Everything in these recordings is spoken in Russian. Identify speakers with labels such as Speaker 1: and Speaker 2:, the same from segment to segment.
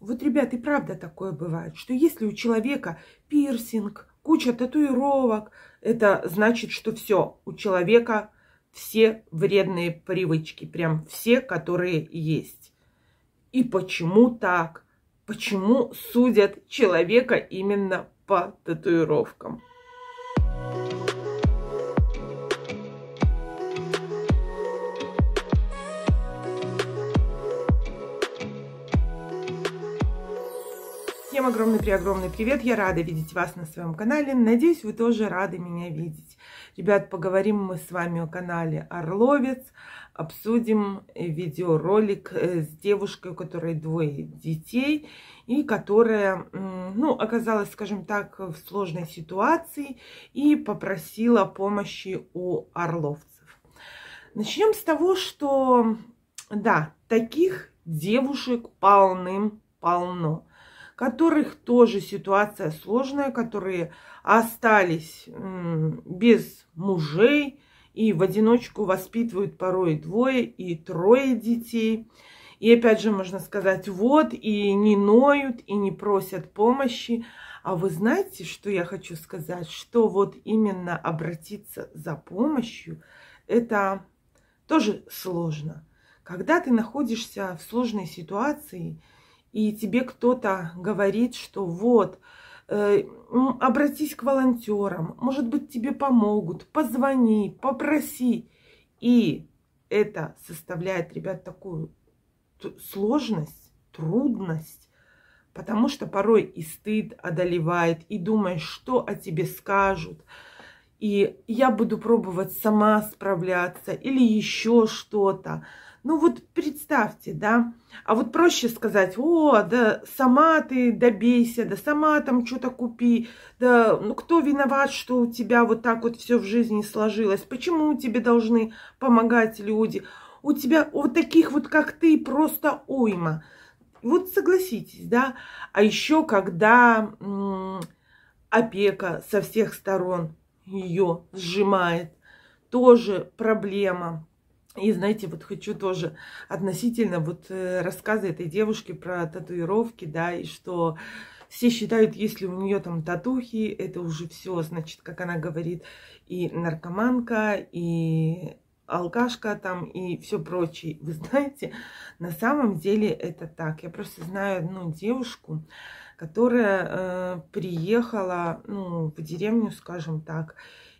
Speaker 1: Вот, ребят, и правда такое бывает, что если у человека пирсинг, куча татуировок, это значит, что все, у человека все вредные привычки, прям все, которые есть. И почему так? Почему судят человека именно по татуировкам? огромный-преогромный привет! Я рада видеть вас на своем канале. Надеюсь, вы тоже рады меня видеть. Ребят, поговорим мы с вами о канале Орловец. Обсудим э, видеоролик э, с девушкой, у которой двое детей и которая, ну, оказалась, скажем так, в сложной ситуации и попросила помощи у орловцев. Начнем с того, что, да, таких девушек полным-полно которых тоже ситуация сложная, которые остались без мужей и в одиночку воспитывают порой двое и трое детей. И опять же можно сказать, вот, и не ноют, и не просят помощи. А вы знаете, что я хочу сказать? Что вот именно обратиться за помощью, это тоже сложно. Когда ты находишься в сложной ситуации – и тебе кто-то говорит, что вот, э, обратись к волонтерам, может быть, тебе помогут, позвони, попроси. И это составляет, ребят, такую сложность, трудность, потому что порой и стыд одолевает, и думаешь, что о тебе скажут, и я буду пробовать сама справляться или еще что-то. Ну вот представьте, да, а вот проще сказать, о, да сама ты добейся, да сама там что-то купи, да ну кто виноват, что у тебя вот так вот все в жизни сложилось, почему тебе должны помогать люди, у тебя вот таких вот, как ты, просто уйма. Вот согласитесь, да, а еще когда опека со всех сторон ее сжимает, тоже проблема. И, знаете, вот хочу тоже относительно вот э, рассказы этой девушки про татуировки, да, и что все считают, если у нее там татухи, это уже все, значит, как она говорит, и наркоманка, и алкашка там и все прочее. Вы знаете, на самом деле это так. Я просто знаю одну девушку, которая э, приехала ну, в деревню, скажем так,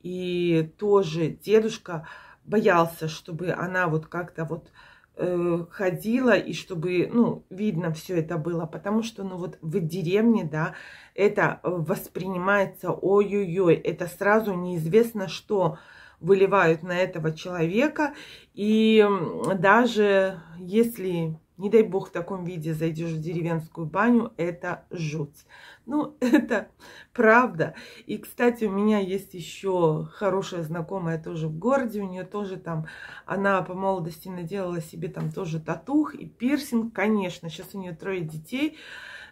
Speaker 1: и тоже дедушка боялся, чтобы она вот как-то вот э, ходила и чтобы, ну, видно все это было, потому что, ну, вот в деревне, да, это воспринимается, ой-ой-ой, это сразу неизвестно, что выливают на этого человека, и даже если, не дай бог, в таком виде зайдешь в деревенскую баню, это жуть. Ну, это правда. И, кстати, у меня есть еще хорошая знакомая тоже в городе. У нее тоже там, она по молодости наделала себе там тоже татух и пирсинг, конечно. Сейчас у нее трое детей.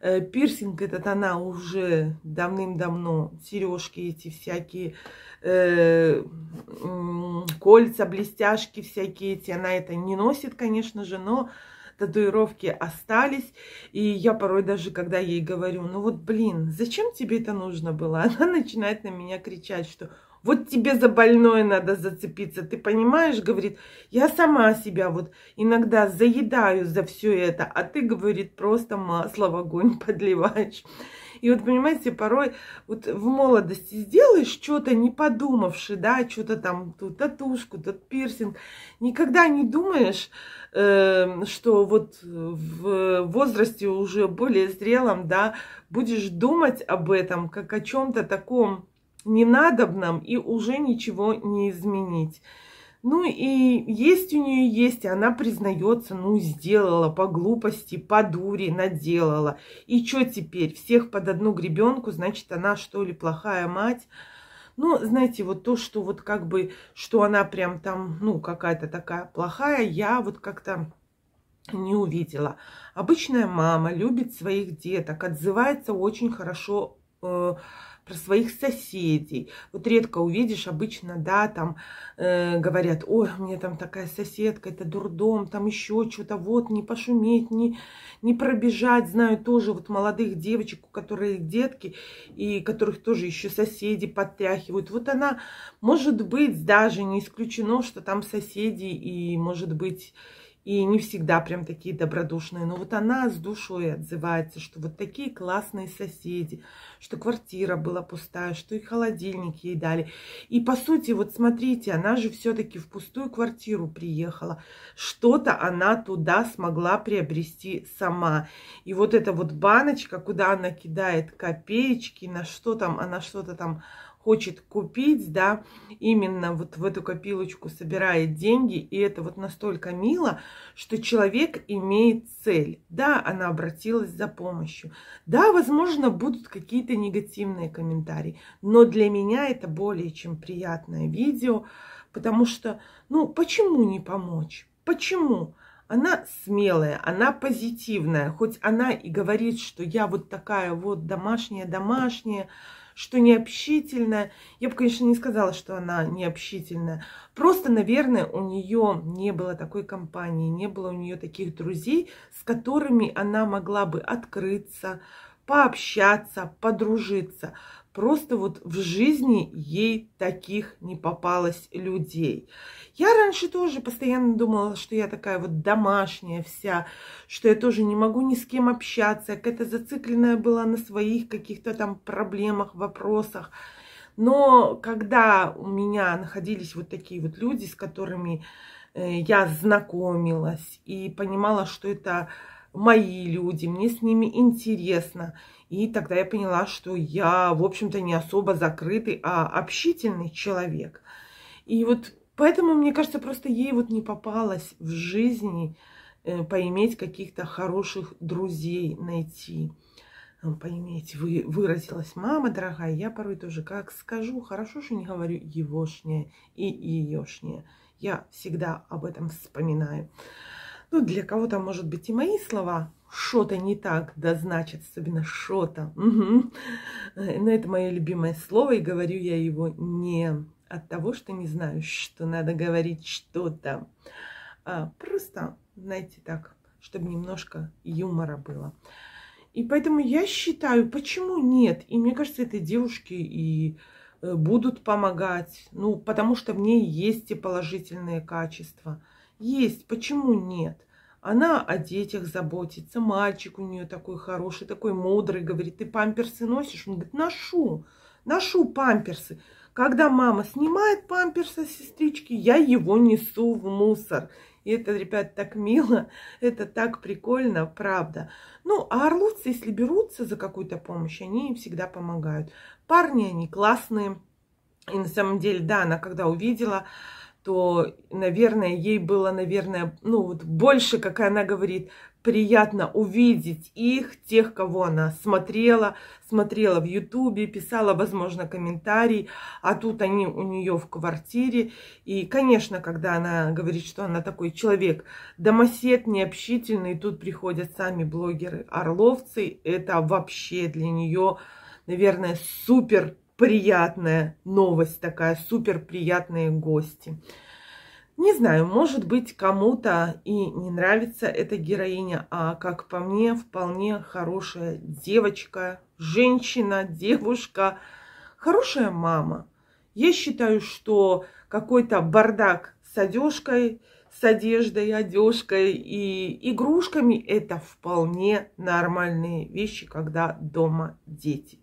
Speaker 1: Э, пирсинг этот она уже давным-давно, сережки эти всякие, э, кольца, блестяшки всякие эти, она это не носит, конечно же, но татуировки остались. И я порой даже, когда ей говорю, ну вот, блин, зачем тебе это нужно было? Она начинает на меня кричать, что вот тебе за больное надо зацепиться, ты понимаешь, говорит, я сама себя вот иногда заедаю за все это, а ты, говорит, просто масло в огонь подливаешь. И вот, понимаете, порой вот в молодости сделаешь что-то не подумавши, да, что-то там, ту татушку, тот пирсинг, никогда не думаешь, э, что вот в возрасте уже более зрелом, да, будешь думать об этом, как о чем-то таком ненадобном и уже ничего не изменить. Ну и есть у нее есть, и она признается, ну сделала по глупости, по дуре наделала. И что теперь? Всех под одну гребенку, значит она что ли плохая мать? Ну, знаете, вот то, что вот как бы, что она прям там, ну, какая-то такая плохая, я вот как-то не увидела. Обычная мама любит своих деток, отзывается очень хорошо э, про своих соседей. Вот редко увидишь, обычно, да, там э, говорят, ой, у меня там такая соседка, это дурдом, там еще что-то, вот, не пошуметь, не, не пробежать. Знаю тоже вот молодых девочек, у которых детки, и которых тоже еще соседи подтряхивают. Вот она, может быть, даже не исключено, что там соседи, и, может быть, и не всегда прям такие добродушные. Но вот она с душой отзывается, что вот такие классные соседи, что квартира была пустая, что и холодильник ей дали. И по сути, вот смотрите, она же все-таки в пустую квартиру приехала. Что-то она туда смогла приобрести сама. И вот эта вот баночка, куда она кидает копеечки, на что там, она что-то там хочет купить, да, именно вот в эту копилочку собирает деньги, и это вот настолько мило, что человек имеет цель. Да, она обратилась за помощью. Да, возможно, будут какие-то негативные комментарии, но для меня это более чем приятное видео, потому что, ну, почему не помочь? Почему? Она смелая, она позитивная, хоть она и говорит, что я вот такая вот домашняя-домашняя, что необщительная. Я бы, конечно, не сказала, что она необщительная. Просто, наверное, у нее не было такой компании, не было у нее таких друзей, с которыми она могла бы открыться, пообщаться, подружиться. Просто вот в жизни ей таких не попалось людей. Я раньше тоже постоянно думала, что я такая вот домашняя вся, что я тоже не могу ни с кем общаться, какая-то зацикленная была на своих каких-то там проблемах, вопросах. Но когда у меня находились вот такие вот люди, с которыми э, я знакомилась и понимала, что это мои люди, мне с ними интересно. И тогда я поняла, что я, в общем-то, не особо закрытый, а общительный человек. И вот поэтому, мне кажется, просто ей вот не попалось в жизни э, поиметь каких-то хороших друзей, найти, э, поиметь. Вы, выразилась мама дорогая, я порой тоже как скажу, хорошо, что не говорю егошнее и еешнее. Я всегда об этом вспоминаю. Ну, для кого-то, может быть, и мои слова что-то не так, да, значит, особенно что-то. Угу. Но это мое любимое слово, и говорю я его не от того, что не знаю, что надо говорить что-то. А просто, знаете, так, чтобы немножко юмора было. И поэтому я считаю, почему нет? И мне кажется, этой девушке и э, будут помогать. Ну, потому что в ней есть и положительные качества. Есть, почему нет? Она о детях заботится, мальчик у нее такой хороший, такой мудрый, говорит, ты памперсы носишь? Он говорит, ношу, ношу памперсы. Когда мама снимает памперсы сестрички, я его несу в мусор. И это, ребят, так мило, это так прикольно, правда. Ну, а орлуцы, если берутся за какую-то помощь, они им всегда помогают. Парни, они классные. И на самом деле, да, она когда увидела, то, наверное, ей было, наверное, ну вот больше, как она говорит, приятно увидеть их, тех, кого она смотрела, смотрела в Ютубе, писала, возможно, комментарий, а тут они у нее в квартире. И, конечно, когда она говорит, что она такой человек домосед, необщительный, тут приходят сами блогеры-орловцы, это вообще для нее, наверное, супер приятная новость такая, супер приятные гости. Не знаю, может быть, кому-то и не нравится эта героиня, а, как по мне, вполне хорошая девочка, женщина, девушка, хорошая мама. Я считаю, что какой-то бардак с одежкой, с одеждой, одежкой и игрушками – это вполне нормальные вещи, когда дома дети.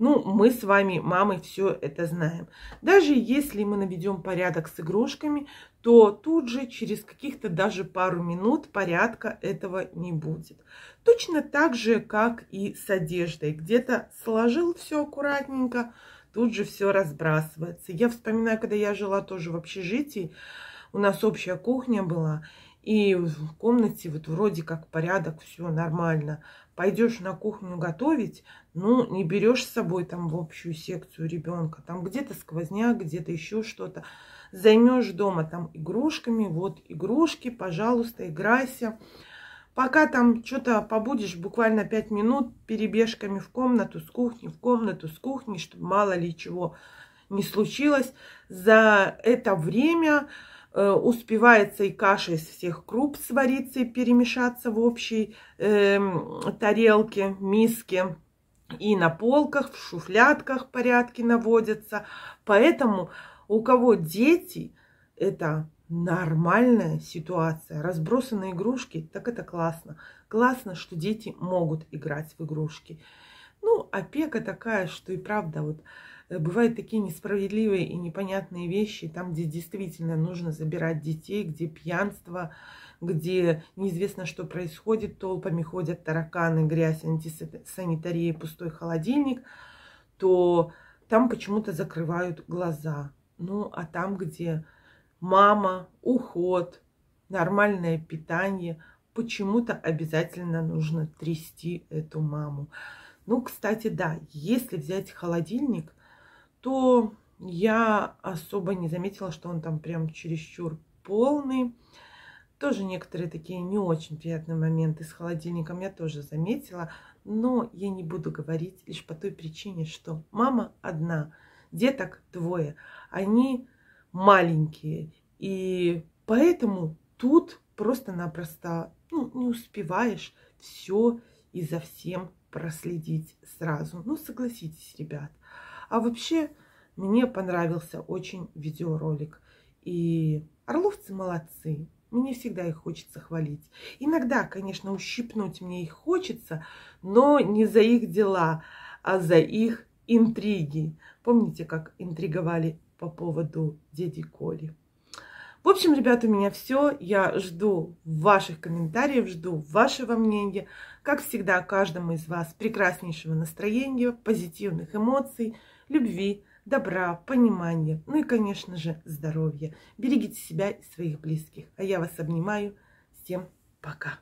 Speaker 1: Ну, мы с вами, мамы, все это знаем. Даже если мы наведем порядок с игрушками, то тут же через каких-то даже пару минут порядка этого не будет. Точно так же, как и с одеждой. Где-то сложил все аккуратненько, тут же все разбрасывается. Я вспоминаю, когда я жила тоже в общежитии, у нас общая кухня была, и в комнате вот вроде как порядок, все нормально. Пойдешь на кухню готовить, ну, не берешь с собой там в общую секцию ребенка. Там где-то сквозняк, где-то еще что-то. Займешь дома там игрушками, вот игрушки, пожалуйста, играйся. Пока там что-то побудешь, буквально пять минут перебежками в комнату, с кухни, в комнату, с кухни, чтобы мало ли чего не случилось. За это время Э, успевается и каша из всех круп свариться и перемешаться в общей э, тарелке, миске. И на полках, в шуфлятках порядки наводятся. Поэтому у кого дети, это нормальная ситуация. Разбросанные игрушки, так это классно. Классно, что дети могут играть в игрушки. Ну, опека такая, что и правда вот Э, бывают такие несправедливые и непонятные вещи, там, где действительно нужно забирать детей, где пьянство, где неизвестно, что происходит, толпами ходят тараканы, грязь, антисанитария, пустой холодильник, то там почему-то закрывают глаза. Ну, а там, где мама, уход, нормальное питание, почему-то обязательно нужно трясти эту маму. Ну, кстати, да, если взять холодильник, то я особо не заметила, что он там прям чересчур полный. Тоже некоторые такие не очень приятные моменты с холодильником я тоже заметила, но я не буду говорить лишь по той причине, что мама одна, деток двое, они маленькие, и поэтому тут просто-напросто ну, не успеваешь все и за всем проследить сразу. Ну, согласитесь, ребят. А вообще, мне понравился очень видеоролик. И орловцы молодцы. Мне всегда их хочется хвалить. Иногда, конечно, ущипнуть мне их хочется, но не за их дела, а за их интриги. Помните, как интриговали по поводу деди Коли? В общем, ребята, у меня все. Я жду ваших комментариев, жду вашего мнения. Как всегда, каждому из вас прекраснейшего настроения, позитивных эмоций – любви, добра, понимания, ну и, конечно же, здоровья. Берегите себя и своих близких. А я вас обнимаю. Всем пока!